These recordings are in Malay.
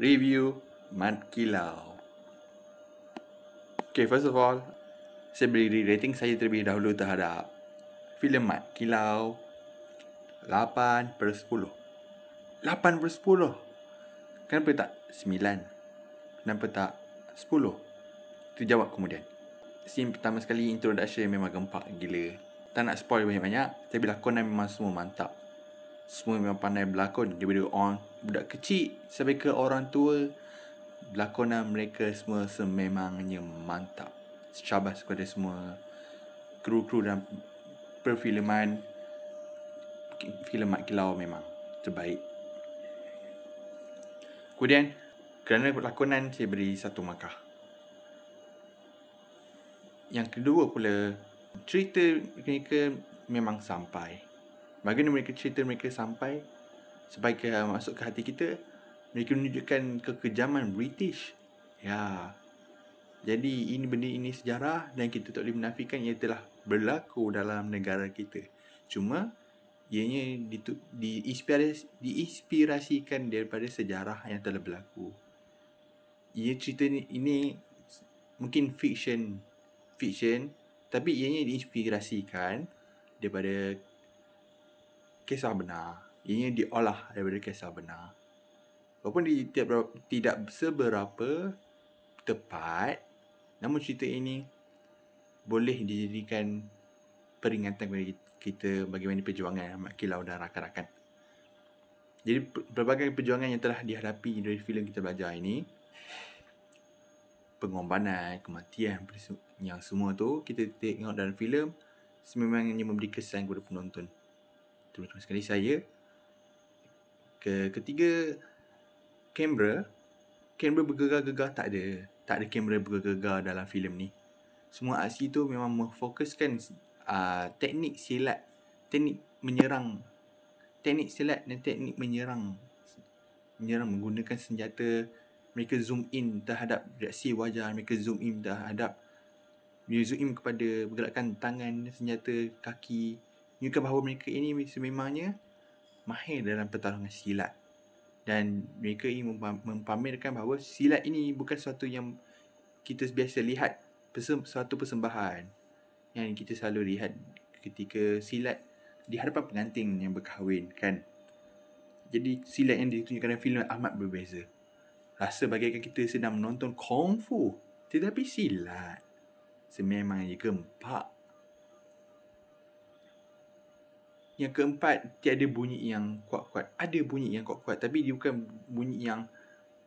review Mat Kilau. Okay, first of all, saya beri rating saya terlebih dahulu terhadap filem Mat Kilau 8 per 10. 8 per 10. Kenapa tak 9? Kenapa tak 10? Tu jawab kemudian. Scene pertama sekali introduction memang gempak gila. Tak nak spoil banyak-banyak, tapi lakonan memang semua mantap semua memang pandai berlakon daripada orang budak kecil sampai ke orang tua berlakonan mereka semua sememangnya mantap syabas kepada semua kru-kru dan perfilman filem Mat Kilau memang terbaik kemudian kerana berlakonan saya beri satu markah yang kedua pula cerita mereka memang sampai Bagaimana mereka cerita mereka sampai Sampai ke eh, masuk ke hati kita Mereka menunjukkan kekejaman British Ya Jadi ini benda ini sejarah Dan kita tak boleh menafikan ia telah berlaku dalam negara kita Cuma Ianya diinspirasi, diinspirasikan daripada sejarah yang telah berlaku Ia cerita ini, ini Mungkin fiction Fiction Tapi ianya diinspirasikan Daripada kisah benar. Ini diolah daripada kisah benar. Walaupun dia tidak, tidak seberapa tepat, namun cerita ini boleh dijadikan peringatan kepada kita bagaimana perjuangan Ahmad Kilau dan rakan-rakan. Jadi pelbagai perjuangan yang telah dihadapi dari filem kita belajar ini pengorbanan, kematian yang semua tu kita tengok dalam filem sememangnya memberi kesan kepada penonton terutama sekali saya ke ketiga kamera kamera bergegar-gegar tak ada tak ada kamera bergegar dalam filem ni semua aksi tu memang memfokuskan uh, teknik silat teknik menyerang teknik silat dan teknik menyerang menyerang menggunakan senjata mereka zoom in terhadap reaksi wajah mereka zoom in terhadap mereka zoom in kepada pergerakan tangan senjata kaki menunjukkan bahawa mereka ini sememangnya mahir dalam pertarungan silat dan mereka ini mempamerkan bahawa silat ini bukan sesuatu yang kita biasa lihat sesuatu persembahan yang kita selalu lihat ketika silat di hadapan pengantin yang berkahwin kan jadi silat yang ditunjukkan dalam filem amat berbeza rasa bagaikan kita sedang menonton kung fu tetapi silat sememangnya gempak Yang keempat, tiada bunyi yang kuat-kuat. Ada bunyi yang kuat-kuat tapi dia bukan bunyi yang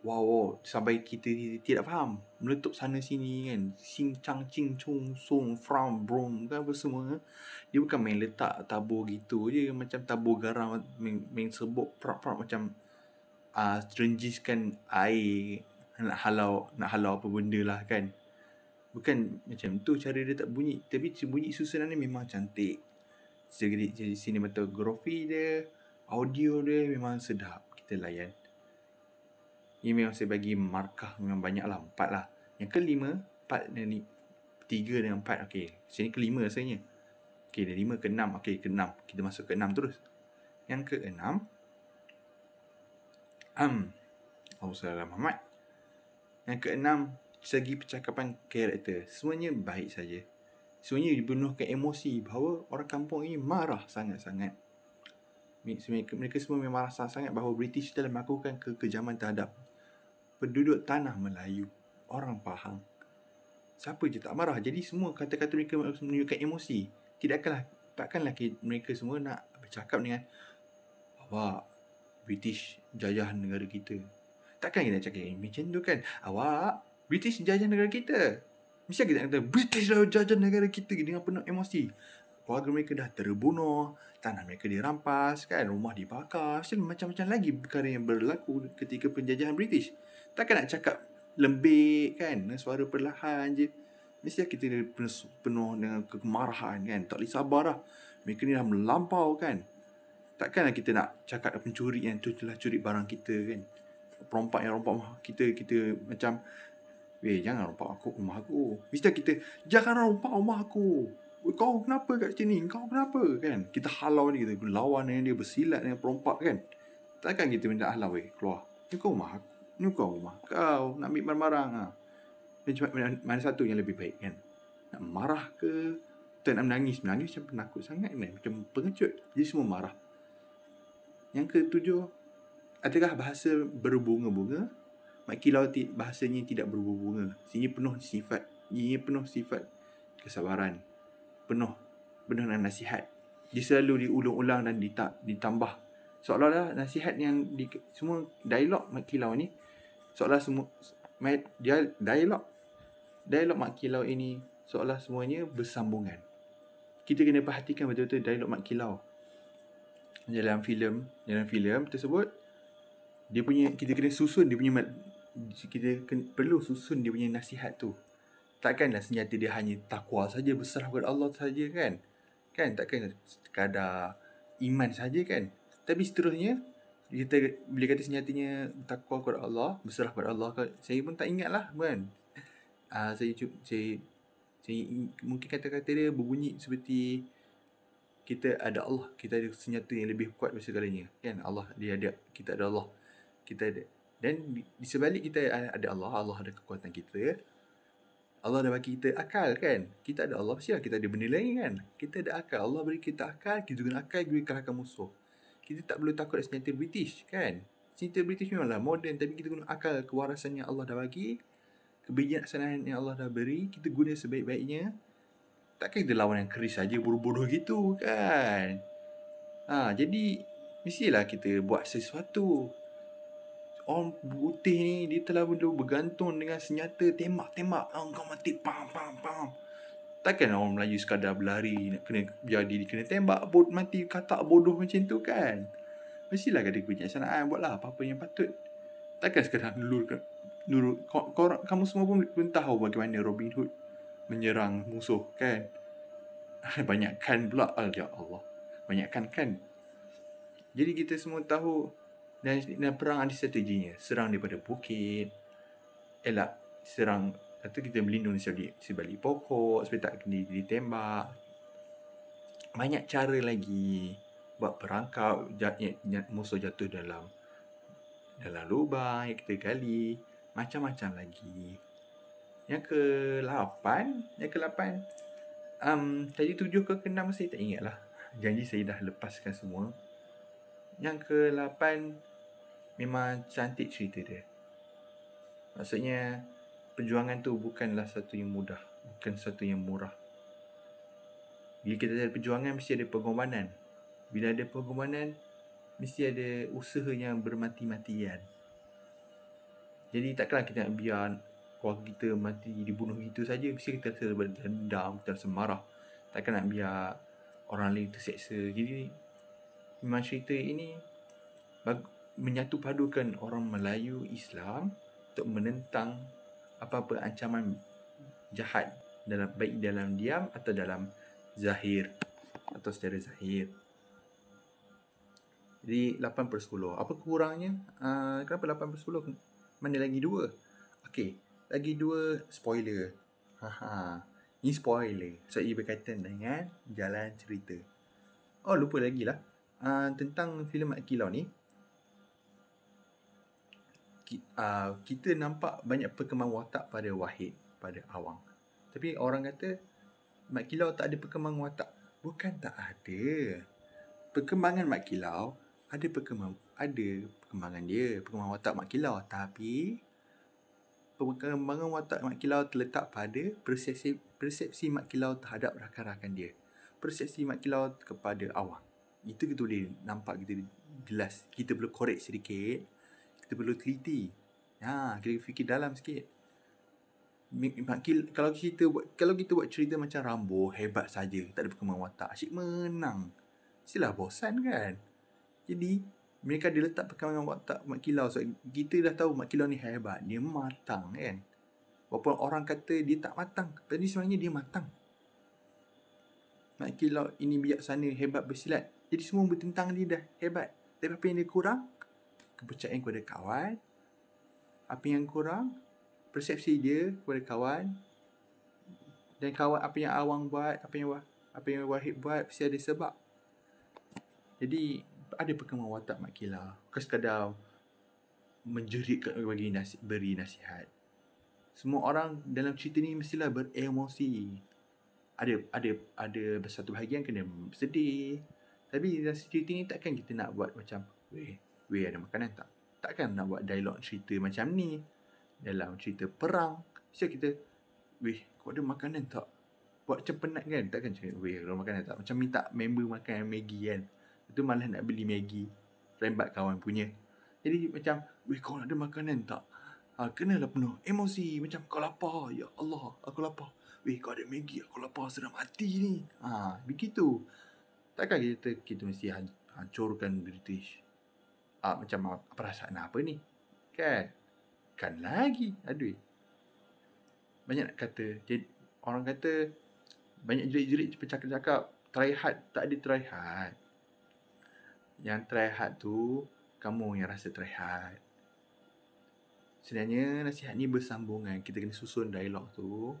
wow, wow sampai kita tidak faham. Meletup sana sini kan. Sing chang ching chung song from brom kan apa semua. Dia bukan main letak tabur gitu je macam tabur garam main, main sebut prak-prak macam ah uh, strenjiskan air nak halau nak halau apa benda lah kan. Bukan macam tu cara dia tak bunyi Tapi bunyi susunan ni memang cantik jadi jadi cinematography dia audio dia memang sedap kita layan ini memang saya bagi markah memang banyak lah empat lah yang kelima empat dan ni tiga dan empat okey sini kelima rasanya okey dari lima ke enam okey ke enam kita masuk ke enam terus yang ke enam am Abu Salam Muhammad yang ke enam segi percakapan karakter semuanya baik saja Sebenarnya dipenuhkan emosi bahawa orang kampung ini marah sangat-sangat Mereka semua memang marah sangat-sangat bahawa British telah melakukan kekejaman terhadap Penduduk tanah Melayu Orang Pahang Siapa je tak marah Jadi semua kata-kata mereka menunjukkan emosi Tidakkanlah Takkanlah mereka semua nak bercakap dengan Awak British jajah negara kita Takkan kita cakap macam tu kan Awak British jajah negara kita Mesti kita nak kata British dah jajah negara kita dengan penuh emosi Keluarga mereka dah terbunuh Tanah mereka dirampas kan Rumah dibakar Mesti macam-macam lagi perkara yang berlaku ketika penjajahan British Takkan nak cakap lembik kan Suara perlahan je Mesti kita penuh dengan kemarahan kan Tak boleh sabar lah Mereka ni dah melampau kan takkan kita nak cakap pencuri yang tu telah curi barang kita kan Perompak yang rompak kita Kita macam Weh, jangan rompak aku rumah aku. Mesti kita, jangan rompak rumah aku. Kau kenapa kat sini? Kau kenapa? Kan? Kita halau ni kita lawan dengan dia, bersilat dengan perompak kan? Takkan kita minta halau, weh, keluar. Ni kau rumah aku. Ni kau rumah kau. Nak ambil marah-marah. Ah. Ha. Dan cuma mana satu yang lebih baik kan? Nak marah ke? Tak nak menangis. Menangis macam penakut sangat kan? Macam pengecut. Dia semua marah. Yang ketujuh, adakah bahasa berbunga-bunga Mat kilau bahasanya tidak berbunga-bunga. Sini penuh sifat, ini penuh sifat kesabaran. Penuh, penuh dengan nasihat. Dia selalu diulang-ulang dan ditak, ditambah. Seolah-olah nasihat yang di, semua dialog Mat Kilau ni, seolah semua, dia, dialog, dialog Mat Kilau ini, seolah semuanya bersambungan. Kita kena perhatikan betul-betul dialog Mat Kilau. Dalam filem, dalam filem tersebut, dia punya kita kena susun dia punya kita perlu susun dia punya nasihat tu takkanlah senjata dia hanya takwa saja besar kepada Allah saja kan kan takkan sekadar iman saja kan tapi seterusnya kita bila kata senyatanya takwa kepada Allah berserah kepada Allah saya pun tak ingat lah kan uh, ah, saya, saya saya mungkin kata-kata dia berbunyi seperti kita ada Allah kita ada senyata yang lebih kuat daripada segalanya kan Allah dia ada kita ada Allah kita ada dan di sebalik kita ada Allah, Allah ada kekuatan kita. Allah dah bagi kita akal kan? Kita ada Allah, siapa kita ada benda lain kan? Kita ada akal. Allah beri kita akal, kita guna akal, kita kalahkan musuh. Kita tak perlu takut senjata British kan? Senjata British memanglah modern tapi kita guna akal kewarasan yang Allah dah bagi. Kebijaksanaan yang Allah dah beri, kita guna sebaik-baiknya. Takkan kita lawan yang keris saja bodoh-bodoh gitu kan? Ha, jadi, mestilah kita buat sesuatu orang putih ni dia telah perlu bergantung dengan senjata tembak-tembak orang ah, kau mati pam pam pam takkan orang Melayu sekadar berlari nak kena jadi kena tembak bot mati katak bodoh macam tu kan mestilah ada kebijaksanaan buatlah apa-apa yang patut takkan sekadar nurut nurut kamu semua pun belum tahu bagaimana Robin Hood menyerang musuh kan banyakkan pula ah, ya Allah banyakkan kan jadi kita semua tahu dan, dan perang ada strateginya serang daripada bukit elak serang atau kita melindung di sebalik pokok supaya tak kena ditembak banyak cara lagi buat perangkap musuh jatuh dalam dalam lubang yang kita gali macam-macam lagi yang ke-8 yang ke-8 um, tadi 7 ke-6 saya tak ingat lah janji saya dah lepaskan semua yang ke-8 memang cantik cerita dia. Maksudnya perjuangan tu bukanlah satu yang mudah, bukan satu yang murah. Bila kita ada perjuangan mesti ada pengorbanan. Bila ada pengorbanan mesti ada usaha yang bermati-matian. Jadi takkanlah kita nak biar keluarga kita mati dibunuh gitu saja mesti kita rasa berdendam, kita rasa marah. Takkan nak biar orang lain tersiksa. Jadi memang cerita ini bagus menyatupadukan orang Melayu Islam untuk menentang apa-apa ancaman jahat dalam baik dalam diam atau dalam zahir atau secara zahir. Jadi 8 per 10. Apa kurangnya? Uh, kenapa 8 per 10? Mana lagi 2? Okey. Lagi 2 spoiler. Haha. Ini spoiler. So, ia berkaitan dengan jalan cerita. Oh, lupa lagi lah. Uh, tentang filem Akilau ni kita, uh, kita nampak banyak perkembangan watak pada Wahid, pada Awang. Tapi orang kata, Mat Kilau tak ada perkembangan watak. Bukan tak ada. Perkembangan Mat Kilau, ada perkembangan, ada perkembangan dia, perkembangan watak Mat Kilau. Tapi, perkembangan watak Mat Kilau terletak pada persepsi, persepsi Mat Kilau terhadap rakan-rakan dia. Persepsi Mat Kilau kepada Awang. Itu kita boleh nampak, kita jelas. Kita boleh korek sedikit kita perlu teliti. Ha, kita fikir dalam sikit. Kalau kita buat kalau kita buat cerita macam Rambo hebat saja, tak ada perkembangan watak, asyik menang. Silah bosan kan. Jadi mereka dia letak perkembangan watak Mat Kilau sebab kita dah tahu Mat Kilau ni hebat, dia matang kan. Walaupun orang kata dia tak matang, tapi sebenarnya dia matang. Mat Kilau ini bijaksana, hebat bersilat. Jadi semua bertentang dia dah hebat. Tapi apa yang dia kurang, kepercayaan kepada kawan apa yang kurang persepsi dia kepada kawan dan kawan apa yang awang buat apa yang apa yang wahid buat mesti ada sebab jadi ada perkembangan watak Mak Kila Bukan sekadar Menjerit bagi nasi, beri nasihat Semua orang dalam cerita ni Mestilah beremosi Ada ada ada satu bahagian Kena sedih Tapi dalam cerita ni takkan kita nak buat macam Weh, Weh ada makanan tak? Takkan nak buat dialog cerita macam ni Dalam cerita perang Mesti kita Weh kau ada makanan tak? Buat macam penat kan? Takkan cakap Weh ada makanan tak? Macam minta member makan Maggi kan? Itu malah nak beli Maggi Rembat kawan punya Jadi macam Weh kau ada makanan tak? Ha, kenalah penuh emosi Macam kau lapar Ya Allah aku lapar Weh kau ada Maggi aku lapar Sedang mati ni Ha begitu Takkan kita, kita mesti hancurkan British uh, macam perasaan apa ni kan kan lagi aduh banyak nak kata jadi, orang kata banyak jerit-jerit cakap-cakap try hard tak ada try hard yang try hard tu kamu yang rasa try hard sebenarnya nasihat ni bersambungan kita kena susun dialog tu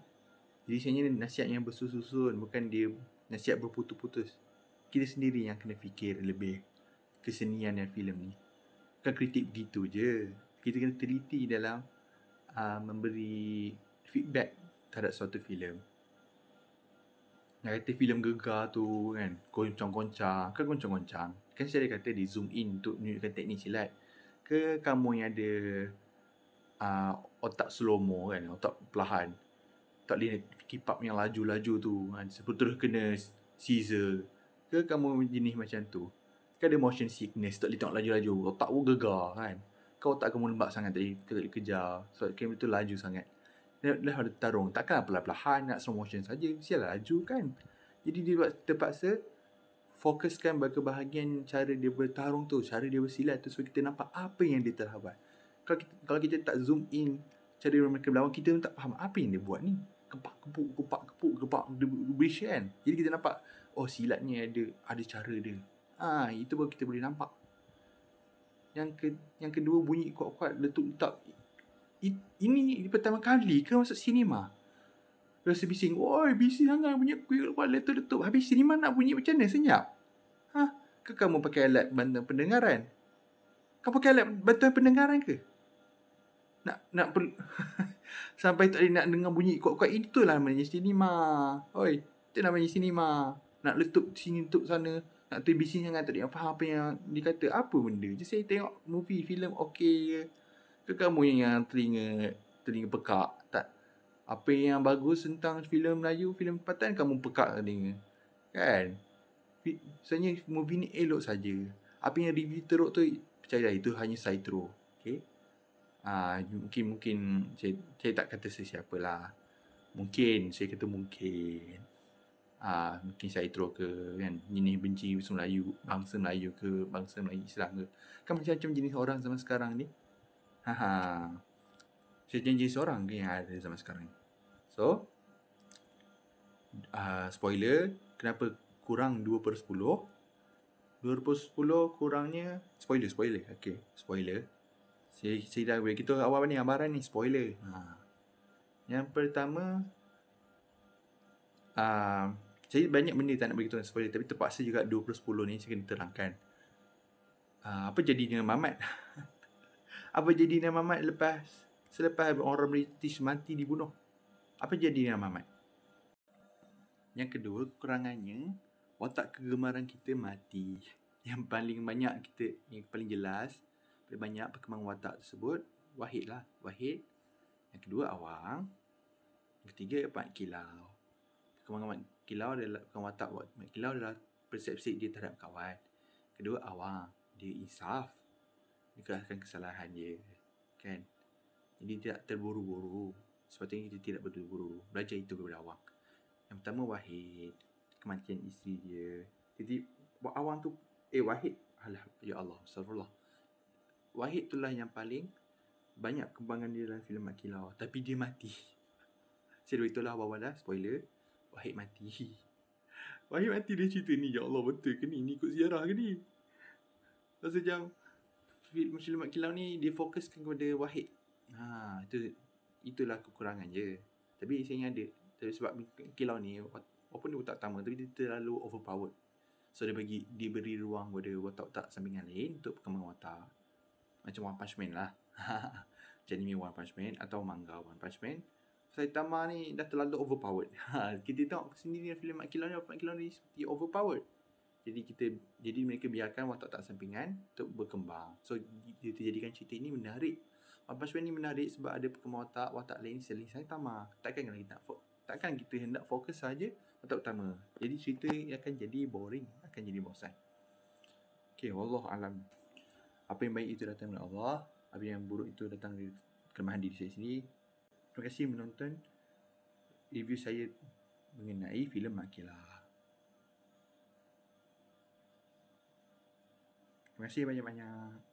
jadi sebenarnya nasihat yang bersusun-susun bukan dia nasihat berputus-putus kita sendiri yang kena fikir lebih kesenian dan filem ni bukan kritik begitu je kita kena teliti dalam uh, memberi feedback terhadap suatu filem nak kata filem gegar tu kan goncang-goncang kan goncang-goncang kan saya kata di zoom in untuk menunjukkan teknik silat ke kamu yang ada uh, otak slow-mo kan otak perlahan tak boleh keep up yang laju-laju tu kan ha, sebab terus kena scissor ke kamu jenis macam tu Kan ada motion sickness Tak boleh tengok laju-laju Otak pun gegar kan Kau otak kamu lembab sangat tadi tak boleh kejar So kamera tu laju sangat Dia dah ada tarung Takkan lah perlahan pelahan, Nak slow motion saja Sial lah, laju kan Jadi dia terpaksa Fokuskan bagi bahagian Cara dia bertarung tu Cara dia bersilat tu So kita nampak Apa yang dia telah buat Kalau kita, kalau kita tak zoom in Cara dia mereka berlawan Kita pun tak faham Apa yang dia buat ni kepak kepuk kepak kepuk kepak dia kan jadi kita nampak oh silatnya ada ada cara dia Ah ha, itu baru kita boleh nampak. Yang ke, yang kedua bunyi kuat-kuat letup-letup. Ini pertama kali ke masuk sinema? Rasa bising. Oi, bising sangat bunyi kuat-kuat letup-letup. Habis sinema nak bunyi macam mana senyap? Ha? Ke kamu pakai alat bantuan pendengaran? Kau pakai alat bantuan pendengaran ke? Nak nak per- sampai tak nak dengar bunyi kuat-kuat itulah namanya sinema. Oi, itu namanya sinema. Nak letup sini letup sana. Dr. B sini sangat tak ada yang faham apa yang dikata Apa benda? Je saya tengok movie, filem okey je. Ke kamu yang, yang teringa, teringa pekak? Tak. Apa yang bagus tentang filem Melayu, filem tempatan kamu pekak teringa. Kan? Sebenarnya movie ni elok saja. Apa yang review teruk tu, percaya dah, itu hanya saya teruk. Okay? Ah, ha, mungkin mungkin saya, saya tak kata sesiapa lah. Mungkin, saya kata mungkin. Uh, mungkin saya intro ke kan ini benci bangsa Melayu bangsa Melayu ke bangsa Melayu Islam ke kan macam-macam jenis orang zaman sekarang ni haha saya janji seorang ke yang ada zaman sekarang ni so uh, spoiler kenapa kurang 2 per 10 2 per 10 kurangnya spoiler spoiler okey spoiler saya, saya dah boleh kita awal ni amaran ni spoiler ha. yang pertama Uh, jadi banyak benda tak nak beritahu dengan spoiler Tapi terpaksa juga 2010 ni saya kena terangkan uh, Apa jadi dengan Mamat? apa jadi dengan Mamat lepas Selepas orang British mati dibunuh Apa jadi dengan Mamat? Yang kedua kurangannya, Watak kegemaran kita mati Yang paling banyak kita Yang paling jelas Paling banyak perkembangan watak tersebut Wahid lah Wahid Yang kedua awang Yang ketiga Pak Kilau Perkembangan kilau adalah bukan watak buat mak kilau adalah persepsi dia terhadap kawan kedua awang dia insaf dia kerahkan kesalahan dia kan jadi tidak terburu-buru sepatutnya dia tidak berburu-buru belajar itu kepada awang yang pertama wahid kematian isteri dia jadi buat awang tu eh wahid alah ya Allah astagfirullah wahid itulah yang paling banyak kembangan dia dalam filem Makilau tapi dia mati Sebab itulah awal-awal lah, spoiler Wahid mati Wahid mati dia cerita ni Ya Allah betul ke ni Ni ikut sejarah ke ni Lepas tu macam Film Muslimat Kilau ni Dia fokuskan kepada Wahid ha, itu Itulah kekurangan je Tapi sebenarnya ada Tapi sebab Kilau ni Walaupun dia otak utama Tapi dia terlalu overpowered So dia bagi Dia beri ruang kepada Watak-watak sampingan lain Untuk perkembangan watak Macam One Punch Man lah Macam ni One Punch Man Atau Mangga One Punch Man Saitama ni dah terlalu overpowered. Ha, kita tengok sendiri dalam filem Akilah ni, Akilah ni seperti overpowered. Jadi kita jadi mereka biarkan watak tak sampingan untuk berkembang. So dia terjadikan cerita ini menarik. Apa sebab ni menarik sebab ada perkembangan watak, watak lain selain Saitama. Takkan kita nak takkan kita hendak fokus saja watak utama. Jadi cerita ini akan jadi boring, akan jadi bosan. Okay, Allah alam. Apa yang baik itu datang dari Allah. Apa yang buruk itu datang dari kelemahan diri saya sendiri. Terima kasih menonton review saya mengenai filem Makila. Terima kasih banyak-banyak.